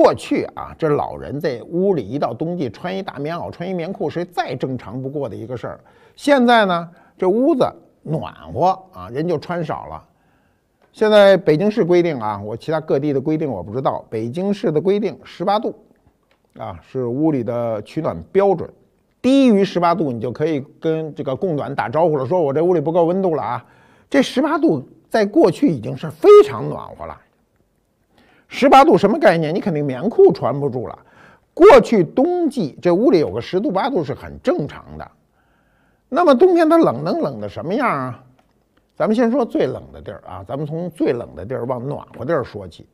过去啊，这老人在屋里一到冬季穿一大棉袄、穿一棉裤，是再正常不过的一个事儿。现在呢，这屋子暖和啊，人就穿少了。现在北京市规定啊，我其他各地的规定我不知道，北京市的规定十八度啊是屋里的取暖标准，低于十八度你就可以跟这个供暖打招呼了，说我这屋里不够温度了啊。这十八度在过去已经是非常暖和了。十八度什么概念？你肯定棉裤穿不住了。过去冬季这屋里有个十度八度是很正常的。那么冬天它冷能冷的什么样啊？咱们先说最冷的地儿啊，咱们从最冷的地儿往暖和地儿说起。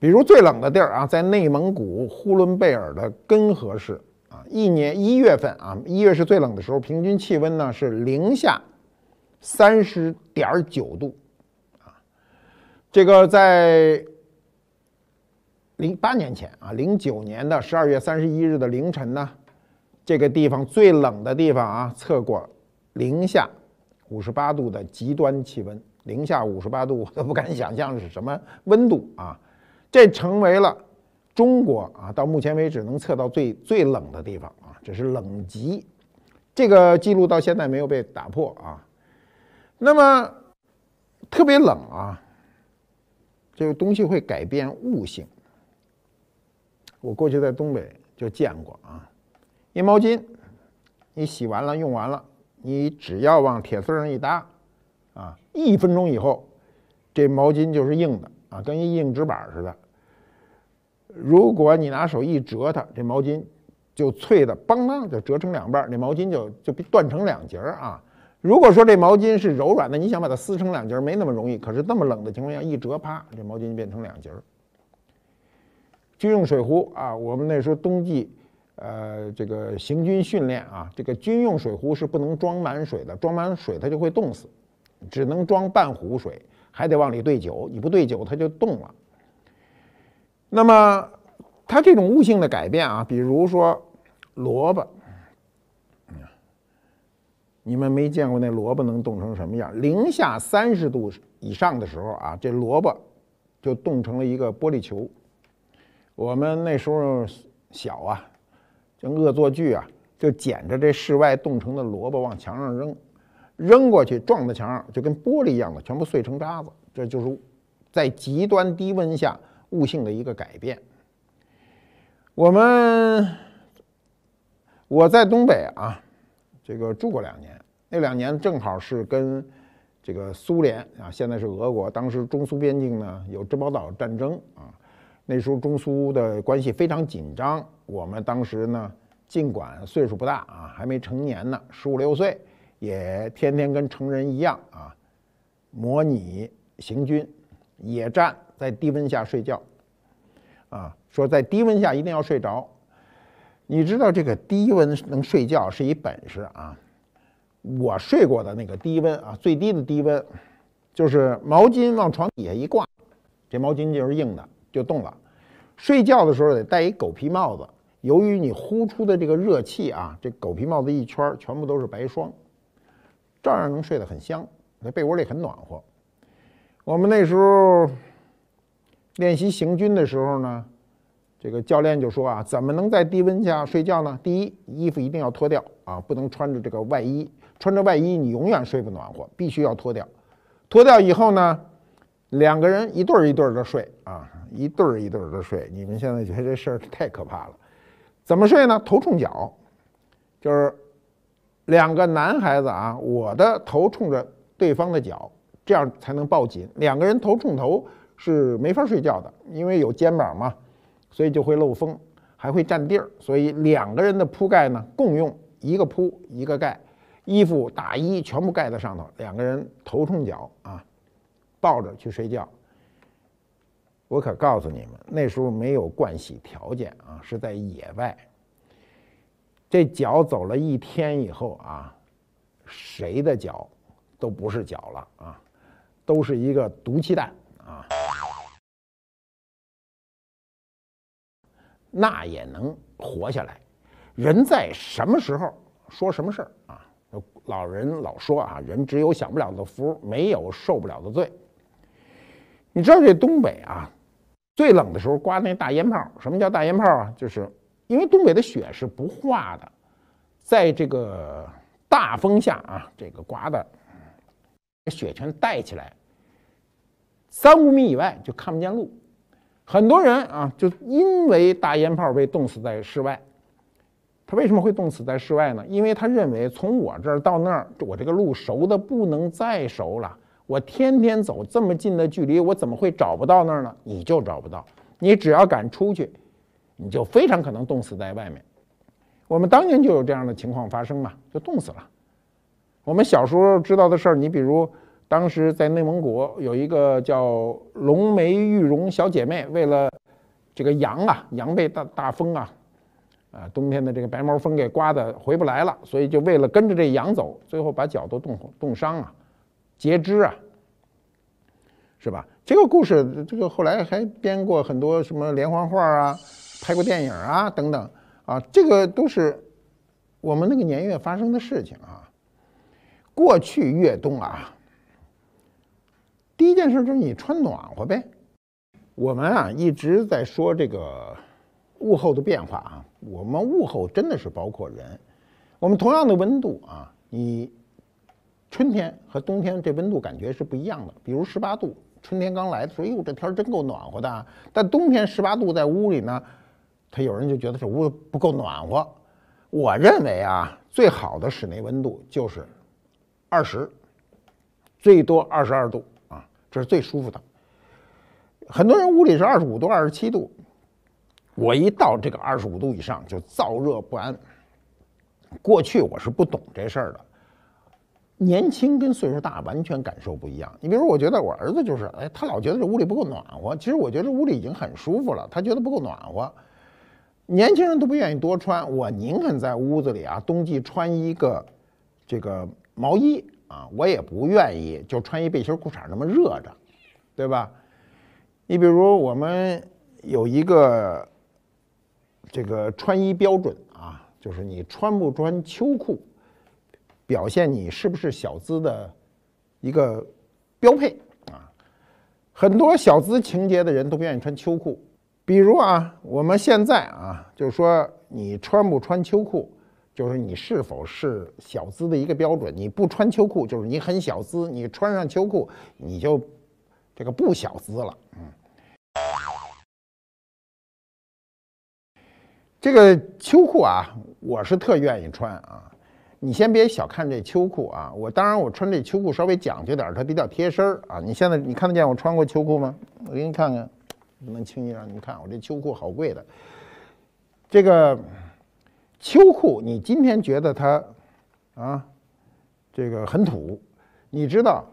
比如最冷的地儿啊，在内蒙古呼伦贝尔的根河市啊，一年一月份啊，一月是最冷的时候，平均气温呢是零下三十点九度啊。这个在零八年前啊，零九年的十二月三十一日的凌晨呢，这个地方最冷的地方啊，测过零下五十八度的极端气温，零下五十八度，我都不敢想象是什么温度啊！这成为了中国啊，到目前为止能测到最最冷的地方啊，这是冷极，这个记录到现在没有被打破啊。那么特别冷啊，这个东西会改变物性。我过去在东北就见过啊，一毛巾，你洗完了用完了，你只要往铁丝上一搭，啊，一分钟以后，这毛巾就是硬的啊，跟一硬纸板似的。如果你拿手一折它，这毛巾就脆的，梆啷就折成两半，那毛巾就就断成两截儿啊。如果说这毛巾是柔软的，你想把它撕成两截儿没那么容易。可是这么冷的情况下一折啪，这毛巾就变成两截儿。军用水壶啊，我们那时候冬季，呃，这个行军训练啊，这个军用水壶是不能装满水的，装满水它就会冻死，只能装半壶水，还得往里兑酒，你不兑酒它就冻了。那么，它这种物性的改变啊，比如说萝卜，你们没见过那萝卜能冻成什么样？零下三十度以上的时候啊，这萝卜就冻成了一个玻璃球。我们那时候小啊，就恶作剧啊，就捡着这室外冻成的萝卜往墙上扔，扔过去撞在墙上就跟玻璃一样的，全部碎成渣子。这就是在极端低温下悟性的一个改变。我们我在东北啊，这个住过两年，那两年正好是跟这个苏联啊，现在是俄国，当时中苏边境呢有珍宝岛战争啊。那时候中苏的关系非常紧张，我们当时呢，尽管岁数不大啊，还没成年呢，十五六岁，也天天跟成人一样啊，模拟行军、野战，在低温下睡觉，啊，说在低温下一定要睡着。你知道这个低温能睡觉是一本事啊。我睡过的那个低温啊，最低的低温，就是毛巾往床底下一挂，这毛巾就是硬的。就动了，睡觉的时候得戴一狗皮帽子。由于你呼出的这个热气啊，这狗皮帽子一圈全部都是白霜，照样能睡得很香，在被窝里很暖和。我们那时候练习行军的时候呢，这个教练就说啊，怎么能在低温下睡觉呢？第一，衣服一定要脱掉啊，不能穿着这个外衣，穿着外衣你永远睡不暖和，必须要脱掉。脱掉以后呢？两个人一对儿一对儿的睡啊，一对儿一对儿的睡。你们现在觉得这事儿太可怕了，怎么睡呢？头冲脚，就是两个男孩子啊，我的头冲着对方的脚，这样才能抱紧。两个人头冲头是没法睡觉的，因为有肩膀嘛，所以就会漏风，还会占地儿。所以两个人的铺盖呢，共用一个铺一个盖，衣服大衣全部盖在上头，两个人头冲脚啊。抱着去睡觉，我可告诉你们，那时候没有盥洗条件啊，是在野外。这脚走了一天以后啊，谁的脚都不是脚了啊，都是一个毒气弹啊，那也能活下来。人在什么时候说什么事儿啊？老人老说啊，人只有享不了的福，没有受不了的罪。你知道这东北啊，最冷的时候刮那大烟泡。什么叫大烟泡啊？就是因为东北的雪是不化的，在这个大风下啊，这个刮的雪全带起来，三五米以外就看不见路。很多人啊，就因为大烟泡被冻死在室外。他为什么会冻死在室外呢？因为他认为从我这儿到那儿，我这个路熟的不能再熟了。我天天走这么近的距离，我怎么会找不到那儿呢？你就找不到。你只要敢出去，你就非常可能冻死在外面。我们当年就有这样的情况发生嘛，就冻死了。我们小时候知道的事儿，你比如当时在内蒙古有一个叫龙梅玉容小姐妹，为了这个羊啊，羊被大大风啊，啊冬天的这个白毛风给刮的回不来了，所以就为了跟着这羊走，最后把脚都冻冻伤了。截肢啊，是吧？这个故事，这个后来还编过很多什么连环画啊，拍过电影啊等等啊，这个都是我们那个年月发生的事情啊。过去越冬啊，第一件事就是你穿暖和呗。我们啊一直在说这个物候的变化啊，我们物候真的是包括人。我们同样的温度啊，你。春天和冬天这温度感觉是不一样的。比如十八度，春天刚来的时候，哎呦，这天儿真够暖和的。但冬天十八度在屋里呢，他有人就觉得这屋不够暖和。我认为啊，最好的室内温度就是二十，最多二十二度啊，这是最舒服的。很多人屋里是二十五度、二十七度，我一到这个二十五度以上就燥热不安。过去我是不懂这事儿的。年轻跟岁数大完全感受不一样。你比如，我觉得我儿子就是，哎，他老觉得这屋里不够暖和，其实我觉得这屋里已经很舒服了，他觉得不够暖和。年轻人都不愿意多穿，我宁肯在屋子里啊，冬季穿一个这个毛衣啊，我也不愿意就穿一背心裤衩那么热着，对吧？你比如我们有一个这个穿衣标准啊，就是你穿不穿秋裤。表现你是不是小资的一个标配啊？很多小资情节的人都不愿意穿秋裤，比如啊，我们现在啊，就是说你穿不穿秋裤，就是你是否是小资的一个标准。你不穿秋裤，就是你很小资；你穿上秋裤，你就这个不小资了。嗯，这个秋裤啊，我是特愿意穿啊。你先别小看这秋裤啊！我当然我穿这秋裤稍微讲究点儿，它比较贴身儿啊。你现在你看得见我穿过秋裤吗？我给你看看，不能轻易让你们看。我这秋裤好贵的。这个秋裤，你今天觉得它啊，这个很土。你知道，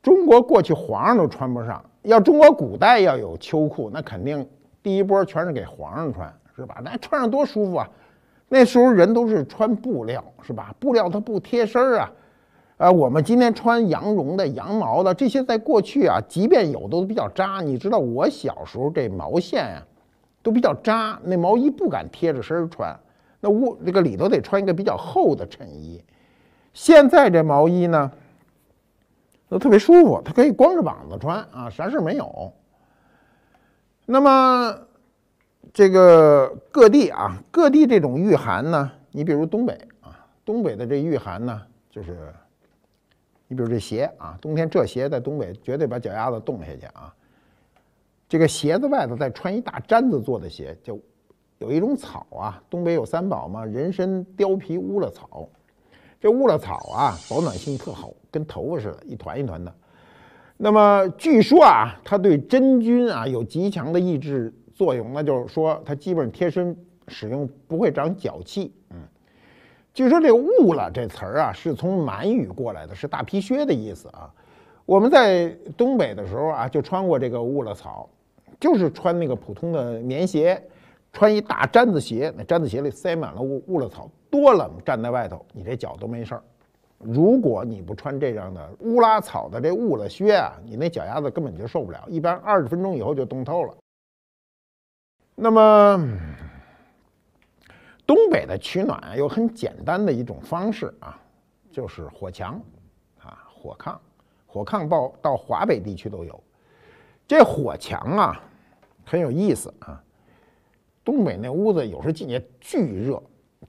中国过去皇上都穿不上。要中国古代要有秋裤，那肯定第一波全是给皇上穿，是吧？那穿上多舒服啊！那时候人都是穿布料，是吧？布料它不贴身儿啊，啊，我们今天穿羊绒的、羊毛的这些，在过去啊，即便有都比较扎。你知道我小时候这毛线啊，都比较扎，那毛衣不敢贴着身儿穿，那屋那个里头得穿一个比较厚的衬衣。现在这毛衣呢，都特别舒服，它可以光着膀子穿啊，啥事儿没有。那么。这个各地啊，各地这种御寒呢，你比如东北啊，东北的这御寒呢，就是你比如这鞋啊，冬天这鞋在东北绝对把脚丫子冻下去啊。这个鞋子外头再穿一大毡子做的鞋，就有一种草啊，东北有三宝嘛，人参、貂皮、乌了草。这乌了草啊，保暖性特好，跟头发似的，一团一团的。那么据说啊，它对真菌啊有极强的抑制。作用，那就是说，它基本贴身使用不会长脚气。嗯，据说这“捂了”这词儿啊，是从满语过来的，是大皮靴的意思啊。我们在东北的时候啊，就穿过这个捂了草，就是穿那个普通的棉鞋，穿一大毡子鞋，那毡子鞋里塞满了捂靰了草，多冷，站在外头，你这脚都没事儿。如果你不穿这样的乌拉草的这捂了靴啊，你那脚丫子根本就受不了，一般二十分钟以后就冻透了。那么，东北的取暖有很简单的一种方式啊，就是火墙，啊，火炕，火炕到到华北地区都有。这火墙啊，很有意思啊。东北那屋子有时候进去巨热，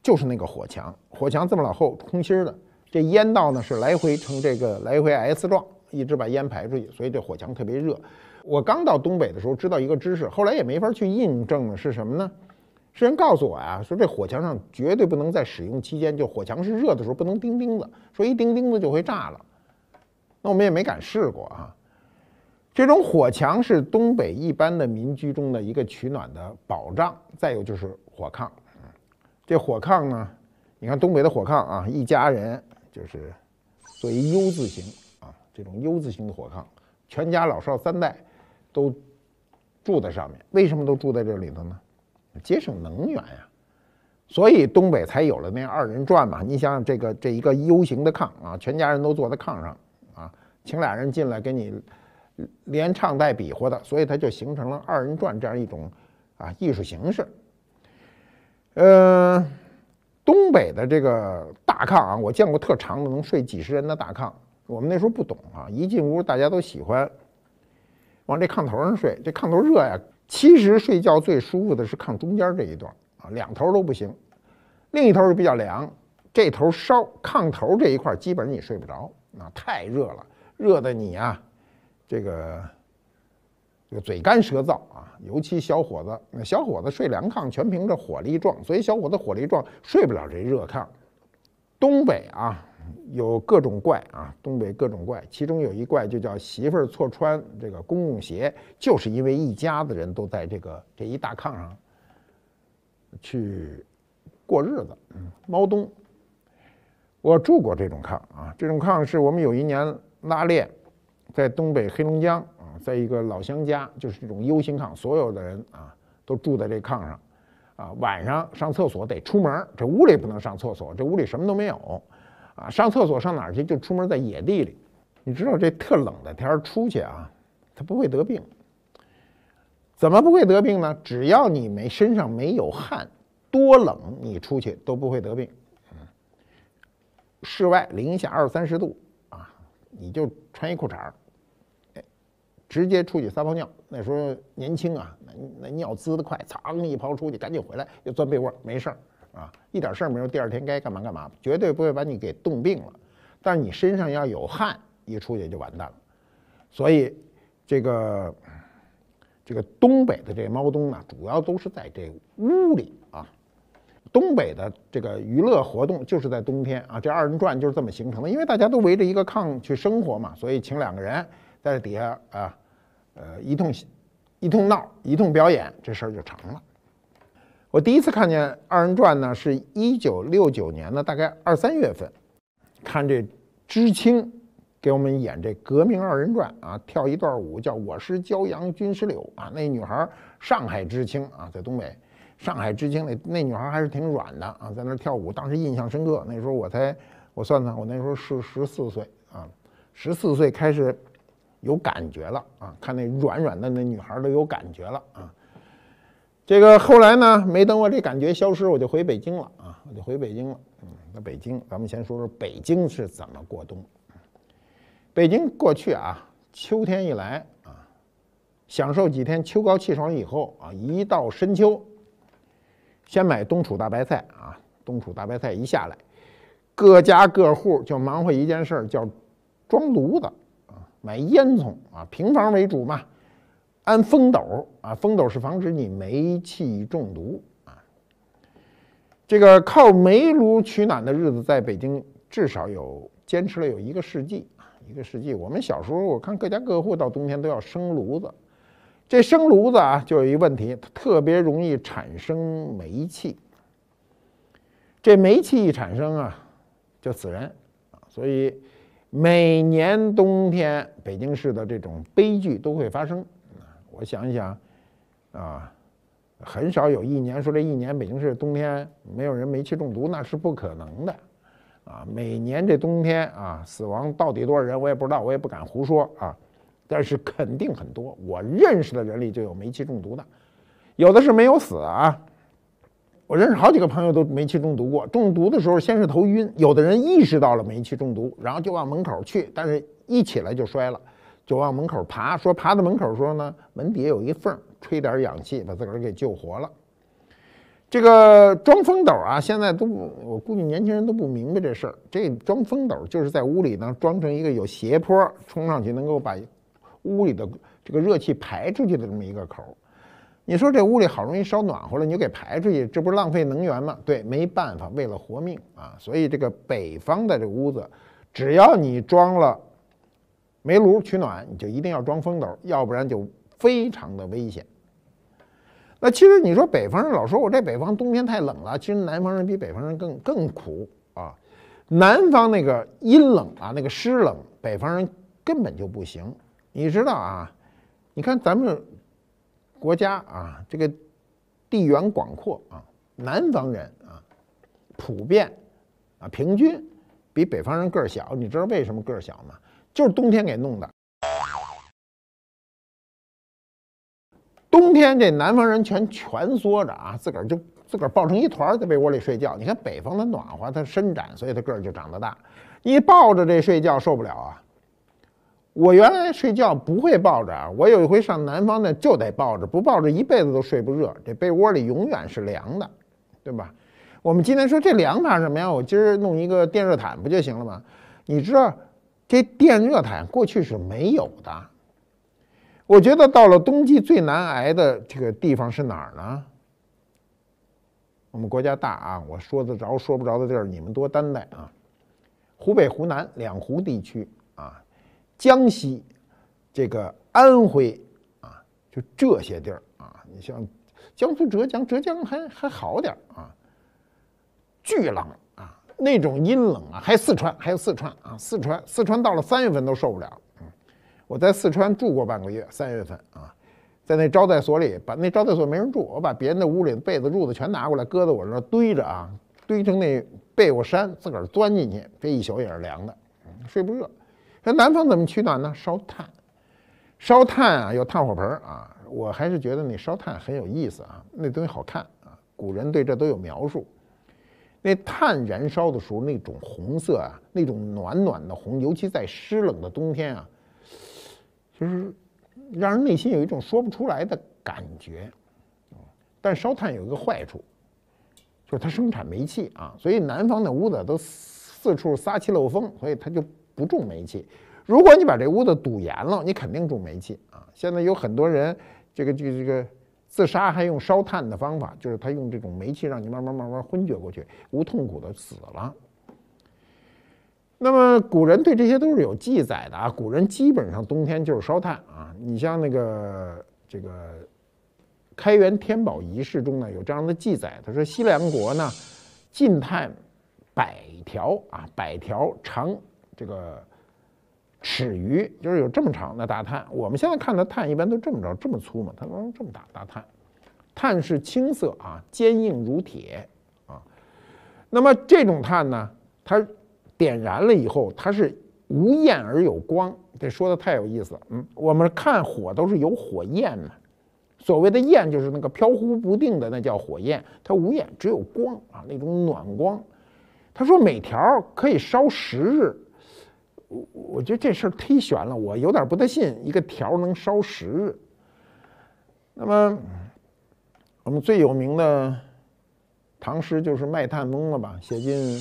就是那个火墙。火墙这么老厚，空心的，这烟道呢是来回成这个来回 S 状，一直把烟排出去，所以这火墙特别热。我刚到东北的时候知道一个知识，后来也没法去印证了，是什么呢？是人告诉我呀，说这火墙上绝对不能在使用期间就火墙是热的时候不能钉钉子，说一钉钉子就会炸了。那我们也没敢试过啊。这种火墙是东北一般的民居中的一个取暖的保障。再有就是火炕，这火炕呢，你看东北的火炕啊，一家人就是做一 U 字形啊，这种 U 字形的火炕，全家老少三代。都住在上面，为什么都住在这里头呢？节省能源呀。所以东北才有了那二人转嘛。你想想，这个这一个 U 型的炕啊，全家人都坐在炕上啊，请俩人进来给你连唱带比划的，所以它就形成了二人转这样一种啊艺术形式。嗯，东北的这个大炕啊，我见过特长的，能睡几十人的大炕。我们那时候不懂啊，一进屋大家都喜欢。往这炕头上睡，这炕头热呀。其实睡觉最舒服的是炕中间这一段啊，两头都不行。另一头是比较凉，这头烧炕头这一块基本上你睡不着啊，太热了，热的你啊，这个这个嘴干舌燥啊。尤其小伙子，那小伙子睡凉炕全凭这火力壮，所以小伙子火力壮，睡不了这热炕。东北啊。有各种怪啊，东北各种怪，其中有一怪就叫媳妇儿错穿这个公共鞋，就是因为一家子人都在这个这一大炕上去过日子。嗯，猫冬，我住过这种炕啊，这种炕是我们有一年拉练，在东北黑龙江啊，在一个老乡家，就是这种 U 型炕，所有的人都住在这炕上，啊，晚上上厕所得出门，这屋里不能上厕所，这屋里什么都没有。啊，上厕所上哪儿去？就出门在野地里。你知道这特冷的天出去啊，他不会得病。怎么不会得病呢？只要你没身上没有汗，多冷你出去都不会得病。嗯，室外零下二三十度啊，你就穿一裤衩儿，哎，直接出去撒泡尿。那时候年轻啊，那那尿滋的快，噌一泡出去，赶紧回来又钻被窝，没事儿。啊，一点事儿没有，第二天该干嘛干嘛，绝对不会把你给冻病了。但是你身上要有汗，一出去就完蛋了。所以，这个这个东北的这猫冬呢，主要都是在这屋里啊。东北的这个娱乐活动就是在冬天啊，这二人转就是这么形成的。因为大家都围着一个炕去生活嘛，所以请两个人在底下啊，呃，一通一通闹，一通表演，这事儿就成了。我第一次看见《二人转》呢，是一九六九年的大概二三月份，看这知青给我们演这革命二人转啊，跳一段舞，叫我是骄阳军师柳啊。那女孩上海知青啊，在东北，上海知青那那女孩还是挺软的啊，在那跳舞，当时印象深刻。那时候我才我算算，我那时候是十四岁啊，十四岁开始有感觉了啊，看那软软的那女孩都有感觉了啊。这个后来呢，没等我这感觉消失，我就回北京了啊，我就回北京了。嗯，那北京，咱们先说说北京是怎么过冬。北京过去啊，秋天一来啊，享受几天秋高气爽以后啊，一到深秋，先买冬储大白菜啊，冬储大白菜一下来，各家各户就忙活一件事儿，叫装炉子啊，买烟囱啊，平房为主嘛。安风斗啊，风斗是防止你煤气中毒啊。这个靠煤炉取暖的日子，在北京至少有坚持了有一个世纪啊，一个世纪。我们小时候，我看各家各户到冬天都要生炉子，这生炉子啊，就有一问题，它特别容易产生煤气。这煤气一产生啊，就死人啊，所以每年冬天北京市的这种悲剧都会发生。我想一想，啊，很少有一年说这一年北京市冬天没有人煤气中毒，那是不可能的，啊，每年这冬天啊，死亡到底多少人我也不知道，我也不敢胡说啊，但是肯定很多。我认识的人里就有煤气中毒的，有的是没有死啊，我认识好几个朋友都煤气中毒过，中毒的时候先是头晕，有的人意识到了煤气中毒，然后就往门口去，但是一起来就摔了。就往门口爬，说爬到门口，说呢门底下有一缝，吹点氧气，把自个儿给救活了。这个装风斗啊，现在都我估计年轻人都不明白这事儿。这装风斗就是在屋里呢装成一个有斜坡，冲上去能够把屋里的这个热气排出去的这么一个口。你说这屋里好容易烧暖和了，你就给排出去，这不是浪费能源吗？对，没办法，为了活命啊。所以这个北方的这屋子，只要你装了。煤炉取暖，你就一定要装风斗，要不然就非常的危险。那其实你说北方人老说我这北方冬天太冷了，其实南方人比北方人更更苦啊。南方那个阴冷啊，那个湿冷，北方人根本就不行。你知道啊？你看咱们国家啊，这个地缘广阔啊，南方人啊普遍啊平均比北方人个儿小。你知道为什么个儿小吗？就是冬天给弄的，冬天这南方人全蜷缩着啊，自个儿就自个儿抱成一团在被窝里睡觉。你看北方的暖和，它伸展，所以它个儿就长得大。一抱着这睡觉受不了啊！我原来睡觉不会抱着，我有一回上南方呢，就得抱着，不抱着一辈子都睡不热，这被窝里永远是凉的，对吧？我们今天说这凉怕什么呀？我今儿弄一个电热毯不就行了吗？你知道？这电热毯过去是没有的，我觉得到了冬季最难挨的这个地方是哪儿呢？我们国家大啊，我说得着说不着的地儿，你们多担待啊。湖北、湖南两湖地区啊，江西、这个安徽啊，就这些地儿啊。你像江苏、浙江，浙江还还好点儿啊，巨冷。那种阴冷啊，还有四川，还有四川啊，四川，四川到了三月份都受不了。嗯，我在四川住过半个月，三月份啊，在那招待所里，把那招待所没人住，我把别人的屋里被子褥子全拿过来，搁在我儿堆着啊，堆成那被窝山，自个儿钻进去，这一宿也是凉的，睡不热。那南方怎么取暖呢？烧炭，烧炭啊，有炭火盆啊。我还是觉得那烧炭很有意思啊，那东西好看啊，古人对这都有描述。那炭燃烧的时候，那种红色啊，那种暖暖的红，尤其在湿冷的冬天啊，就是让人内心有一种说不出来的感觉。但烧炭有一个坏处，就是它生产煤气啊，所以南方的屋子都四处撒气漏风，所以它就不种煤气。如果你把这屋子堵严了，你肯定种煤气啊。现在有很多人，这个这个这个。自杀还用烧炭的方法，就是他用这种煤气让你慢慢慢慢昏厥过去，无痛苦的死了。那么古人对这些都是有记载的啊，古人基本上冬天就是烧炭啊。你像那个这个《开元天宝遗事》中呢有这样的记载，他说西凉国呢，进炭百条啊，百条长这个。尺余就是有这么长的大炭，我们现在看的炭一般都这么着，这么粗嘛。它能这么大大炭，炭是青色啊，坚硬如铁啊。那么这种炭呢，它点燃了以后，它是无焰而有光，这说的太有意思了。嗯，我们看火都是有火焰嘛，所谓的焰就是那个飘忽不定的，那叫火焰。它无焰，只有光啊，那种暖光。他说每条可以烧十日。我我觉得这事儿忒悬了，我有点儿不得信，一个条儿能烧十日。那么，我们最有名的唐诗就是《卖炭翁》了吧？写进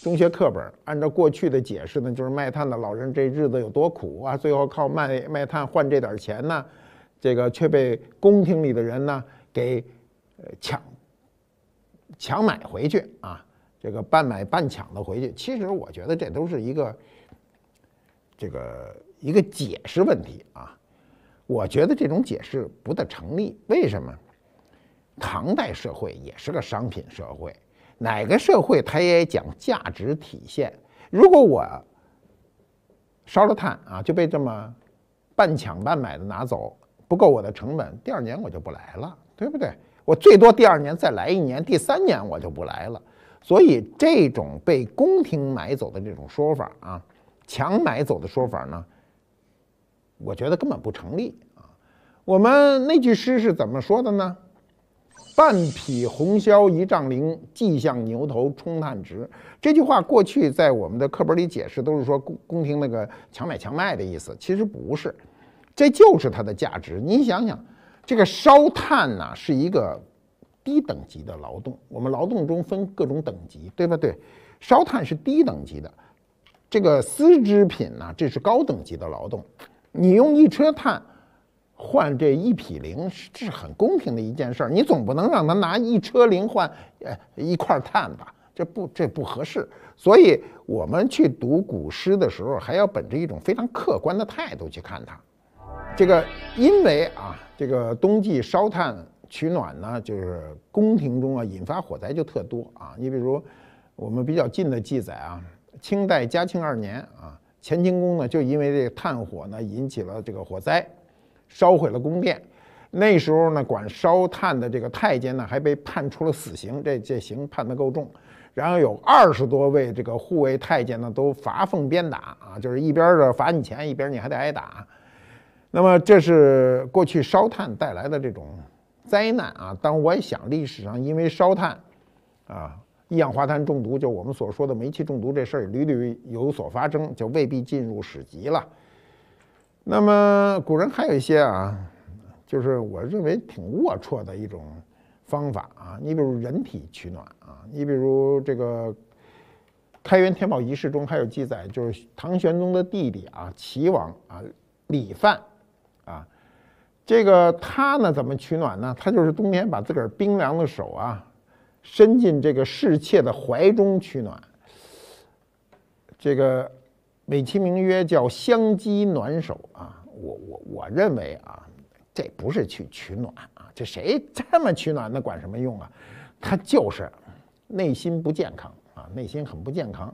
中学课本。按照过去的解释呢，就是卖炭的老人这日子有多苦啊，最后靠卖卖炭换这点儿钱呢，这个却被宫廷里的人呢给抢抢买回去啊，这个半买半抢的回去。其实我觉得这都是一个。这个一个解释问题啊，我觉得这种解释不大成立。为什么？唐代社会也是个商品社会，哪个社会它也讲价值体现。如果我烧了炭啊，就被这么半抢半买的拿走，不够我的成本，第二年我就不来了，对不对？我最多第二年再来一年，第三年我就不来了。所以这种被宫廷买走的这种说法啊。强买走的说法呢，我觉得根本不成立啊。我们那句诗是怎么说的呢？半匹红绡一丈绫，系向牛头冲炭直。这句话过去在我们的课本里解释都是说宫宫廷那个强买强卖的意思，其实不是。这就是它的价值。你想想，这个烧炭呐是一个低等级的劳动。我们劳动中分各种等级，对不对？烧炭是低等级的。这个丝织品呢，这是高等级的劳动，你用一车炭换这一匹绫，这是很公平的一件事儿。你总不能让他拿一车绫换呃一块炭吧？这不这不合适。所以我们去读古诗的时候，还要本着一种非常客观的态度去看它。这个因为啊，这个冬季烧炭取暖呢，就是宫廷中啊引发火灾就特多啊。你比如我们比较近的记载啊。清代嘉庆二年啊，乾清宫呢就因为这个炭火呢引起了这个火灾，烧毁了宫殿。那时候呢，管烧炭的这个太监呢还被判出了死刑，这这刑判得够重。然后有二十多位这个护卫太监呢都罚俸鞭打啊，就是一边的罚你钱，一边你还得挨打。那么这是过去烧炭带来的这种灾难啊。然我也想，历史上因为烧炭啊。一氧化碳中毒，就我们所说的煤气中毒这事儿，屡屡有所发生，就未必进入史籍了。那么古人还有一些啊，就是我认为挺龌龊的一种方法啊。你比如人体取暖啊，你比如这个《开元天宝遗事》中还有记载，就是唐玄宗的弟弟啊，齐王啊，李范啊，这个他呢怎么取暖呢？他就是冬天把自个儿冰凉的手啊。伸进这个侍妾的怀中取暖，这个美其名曰叫相机暖手啊！我我我认为啊，这不是去取暖啊，这谁这么取暖那管什么用啊？他就是内心不健康啊，内心很不健康。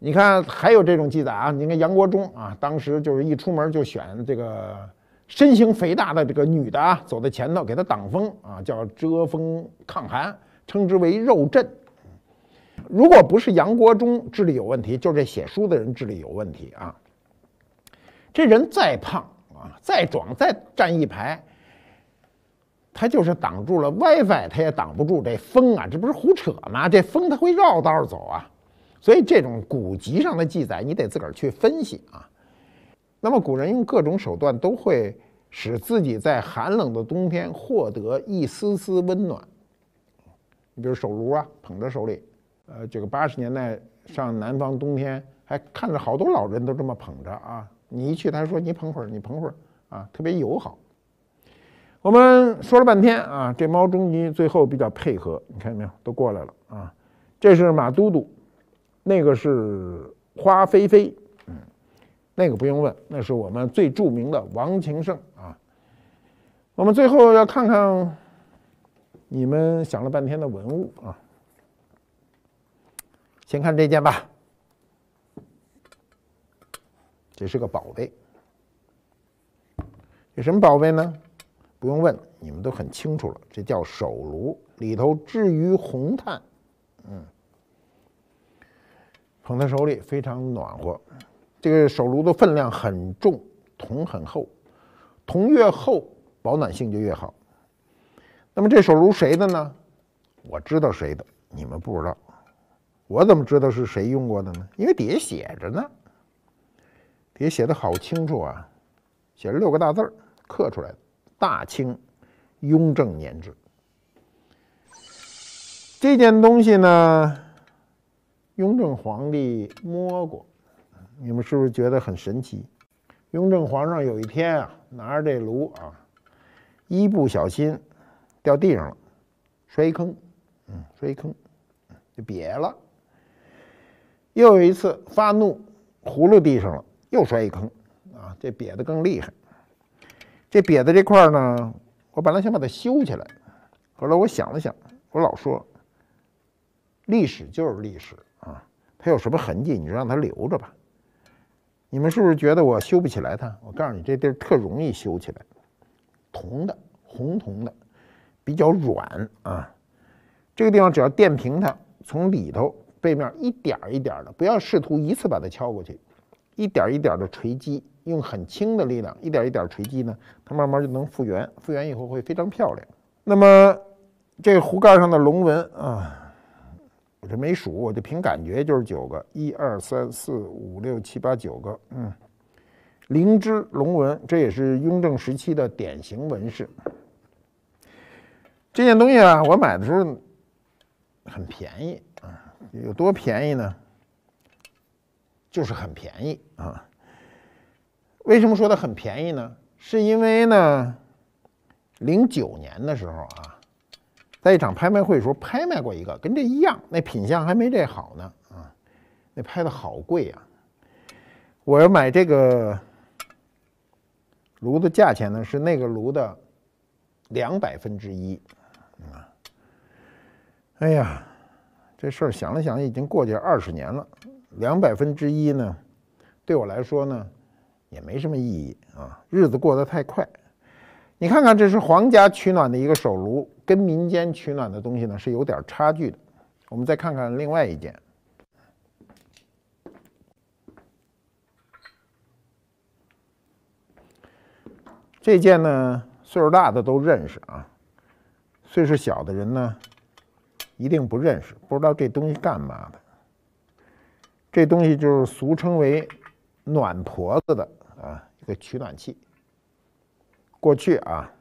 你看还有这种记载啊，你看杨国忠啊，当时就是一出门就选这个。身形肥大的这个女的啊，走在前头给她挡风啊，叫遮风抗寒，称之为肉阵。如果不是杨国忠智力有问题，就是这写书的人智力有问题啊。这人再胖啊，再壮，再站一排，他就是挡住了 WiFi，他也挡不住这风啊，这不是胡扯吗？这风他会绕道走啊，所以这种古籍上的记载，你得自个儿去分析啊。那么古人用各种手段都会使自己在寒冷的冬天获得一丝丝温暖。你比如手炉啊，捧在手里。呃，这个八十年代上南方冬天，还看着好多老人都这么捧着啊。你一去，他说你捧会儿，你捧会儿啊，特别友好。我们说了半天啊，这猫终于最后比较配合，你看见没有？都过来了啊。这是马嘟嘟，那个是花飞飞。那个不用问，那是我们最著名的王情圣啊。我们最后要看看你们想了半天的文物啊，先看这件吧。这是个宝贝，这什么宝贝呢？不用问，你们都很清楚了，这叫手炉，里头置于红炭，嗯，捧在手里非常暖和。这个手炉的分量很重，铜很厚，铜越厚，保暖性就越好。那么这手炉谁的呢？我知道谁的，你们不知道。我怎么知道是谁用过的呢？因为底下写着呢，底下写的好清楚啊，写了六个大字儿，刻出来的“大清雍正年制”。这件东西呢，雍正皇帝摸过。你们是不是觉得很神奇？雍正皇上有一天啊，拿着这炉啊，一不小心掉地上了，摔一坑，嗯，摔一坑就瘪了。又有一次发怒，糊了地上了，又摔一坑，啊，这瘪的更厉害。这瘪的这块儿呢，我本来想把它修起来，后来我想了想，我老说，历史就是历史啊，它有什么痕迹你就让它留着吧。你们是不是觉得我修不起来它？我告诉你，这地儿特容易修起来，铜的，红铜的，比较软啊。这个地方只要垫平它，从里头背面一点一点的，不要试图一次把它敲过去，一点一点的锤击，用很轻的力量，一点一点锤击呢，它慢慢就能复原，复原以后会非常漂亮。那么，这壶盖上的龙纹啊。我这没数，我就凭感觉，就是九个，一二三四五六七八九个，嗯，灵芝龙纹，这也是雍正时期的典型纹饰。这件东西啊，我买的时候很便宜啊，有多便宜呢？就是很便宜啊。为什么说它很便宜呢？是因为呢，零九年的时候啊。在一场拍卖会的时候，拍卖过一个跟这一样，那品相还没这好呢啊！那拍的好贵啊！我要买这个炉的价钱呢，是那个炉的两百分之一啊！哎呀，这事儿想了想，已经过去二十年了，两百分之一呢，对我来说呢，也没什么意义啊！日子过得太快，你看看，这是皇家取暖的一个手炉。跟民间取暖的东西呢是有点差距的。我们再看看另外一件，这件呢岁数大的都认识啊，岁数小的人呢一定不认识，不知道这东西干嘛的。这东西就是俗称为暖婆子的啊，一个取暖器。过去啊。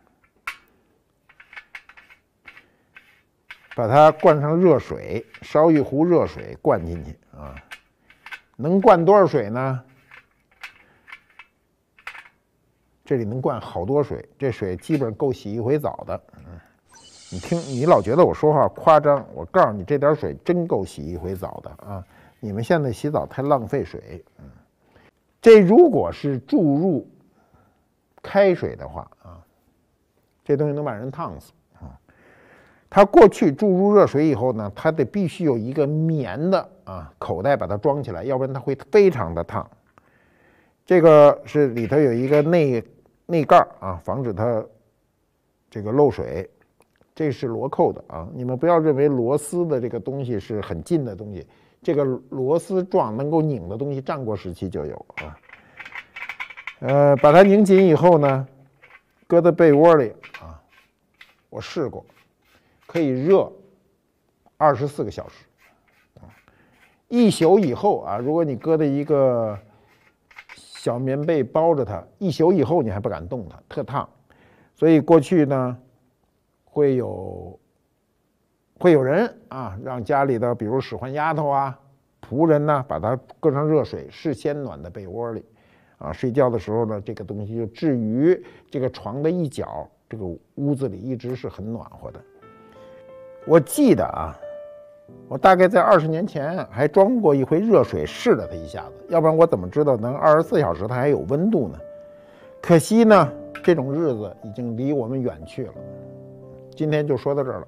把它灌上热水，烧一壶热水灌进去啊，能灌多少水呢？这里能灌好多水，这水基本够洗一回澡的。嗯，你听，你老觉得我说话夸张，我告诉你，这点水真够洗一回澡的啊！你们现在洗澡太浪费水。嗯，这如果是注入开水的话啊，这东西能把人烫死。它过去注入热水以后呢，它得必须有一个棉的啊口袋把它装起来，要不然它会非常的烫。这个是里头有一个内内盖啊，防止它这个漏水。这是螺扣的啊，你们不要认为螺丝的这个东西是很近的东西，这个螺丝状能够拧的东西，战国时期就有啊。呃，把它拧紧以后呢，搁在被窝里啊，我试过。可以热二十四个小时，一宿以后啊，如果你搁的一个小棉被包着它，一宿以后你还不敢动它，特烫。所以过去呢，会有会有人啊，让家里的比如使唤丫头啊、仆人呢，把它搁上热水，事先暖在被窝里，啊，睡觉的时候呢，这个东西就置于这个床的一角，这个屋子里一直是很暖和的。我记得啊，我大概在二十年前还装过一回热水，试了它一下子，要不然我怎么知道能二十四小时它还有温度呢？可惜呢，这种日子已经离我们远去了。今天就说到这儿了。